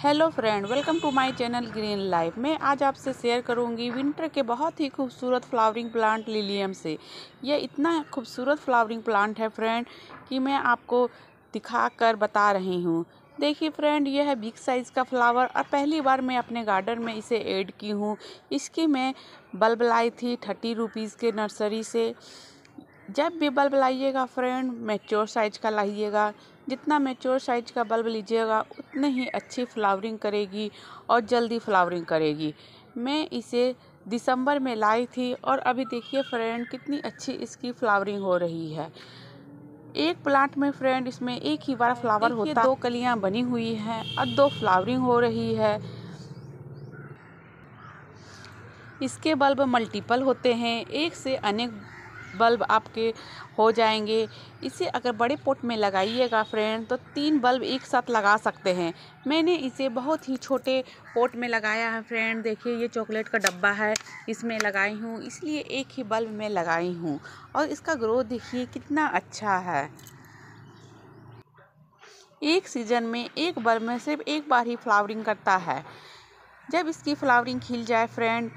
hello friend welcome to my channel green life मैं आज आपसे शेयर करूंगी विंटर के बहुत ही खूबसूरत फ्लावरिंग प्लांट लिलियम से यह इतना खूबसूरत फ्लावरिंग प्लांट है फ्रेंड कि मैं आपको दिखा कर बता रही हूँ देखिए फ्रेंड यह है बिग साइज़ का फ्लावर और पहली बार मैं अपने गार्डन में इसे ऐड की हूँ इसकी मैं बल्ब लाई थी थर्टी रुपीज़ के नर्सरी से जब भी बल्ब लाइएगा फ्रेंड मेच्योर साइज का लाइएगा जितना मेच्योर साइज का बल्ब लीजिएगा उतनी ही अच्छी फ्लावरिंग करेगी और जल्दी फ्लावरिंग करेगी मैं इसे दिसंबर में लाई थी और अभी देखिए फ्रेंड कितनी अच्छी इसकी फ्लावरिंग हो रही है एक प्लांट में फ्रेंड इसमें एक ही बार फ्लावर होता है दो कलियां बनी हुई हैं और दो फ्लावरिंग हो रही है इसके बल्ब मल्टीपल होते हैं एक से अनेक बल्ब आपके हो जाएंगे इसे अगर बड़े पोट में लगाइएगा फ्रेंड तो तीन बल्ब एक साथ लगा सकते हैं मैंने इसे बहुत ही छोटे पोट में लगाया है फ्रेंड देखिए ये चॉकलेट का डब्बा है इसमें लगाई हूँ इसलिए एक ही बल्ब में लगाई हूँ और इसका ग्रोथ देखिए कितना अच्छा है एक सीज़न में एक बल्ब में सिर्फ एक बार ही फ्लावरिंग करता है जब इसकी फ्लावरिंग खिल जाए फ्रेंड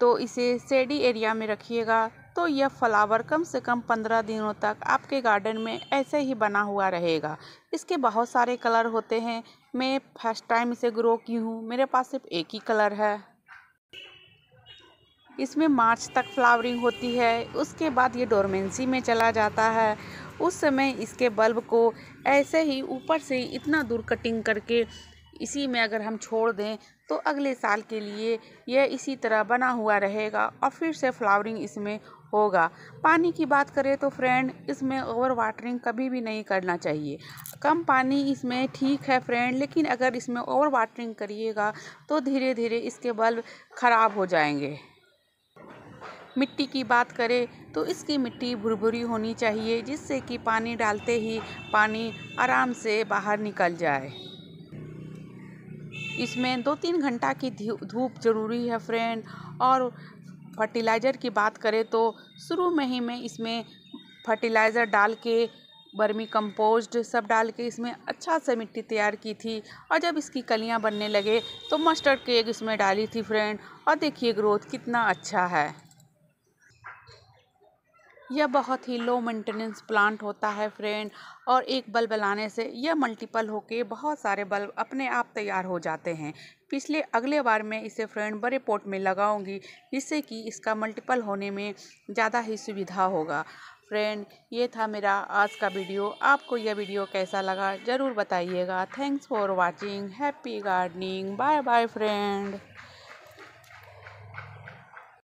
तो इसे सेडी एरिया में रखिएगा तो यह फ्लावर कम से कम पंद्रह दिनों तक आपके गार्डन में ऐसे ही बना हुआ रहेगा इसके बहुत सारे कलर होते हैं मैं फर्स्ट टाइम इसे ग्रो की हूँ मेरे पास सिर्फ एक ही कलर है इसमें मार्च तक फ्लावरिंग होती है उसके बाद ये डोरमेंसी में चला जाता है उस समय इसके बल्ब को ऐसे ही ऊपर से इतना दूर कटिंग करके इसी में अगर हम छोड़ दें तो अगले साल के लिए यह इसी तरह बना हुआ रहेगा और फिर से फ्लावरिंग इसमें होगा पानी की बात करें तो फ्रेंड इसमें ओवर वाटरिंग कभी भी नहीं करना चाहिए कम पानी इसमें ठीक है फ्रेंड लेकिन अगर इसमें ओवर वाटरिंग करिएगा तो धीरे धीरे इसके बल्ब ख़राब हो जाएंगे मिट्टी की बात करें तो इसकी मिट्टी भुरभुरी होनी चाहिए जिससे कि पानी डालते ही पानी आराम से बाहर निकल जाए इसमें दो तीन घंटा की धूप ज़रूरी है फ्रेंड और फर्टिलाइज़र की बात करें तो शुरू में ही मैं इसमें फर्टिलाइज़र डाल के बर्मी कंपोस्ट सब डाल के इसमें अच्छा से मिट्टी तैयार की थी और जब इसकी कलियां बनने लगे तो मस्टर्ड केक इसमें डाली थी फ्रेंड और देखिए ग्रोथ कितना अच्छा है यह बहुत ही लो मेंटेनेंस प्लांट होता है फ्रेंड और एक बल्ब लाने से यह मल्टीपल होके बहुत सारे बल्ब अपने आप तैयार हो जाते हैं पिछले अगले बार मैं इसे फ्रेंड बड़े पोट में लगाऊंगी जिससे कि इसका मल्टीपल होने में ज़्यादा ही सुविधा होगा फ्रेंड ये था मेरा आज का वीडियो आपको यह वीडियो कैसा लगा ज़रूर बताइएगा thanks for watching happy gardening bye bye friend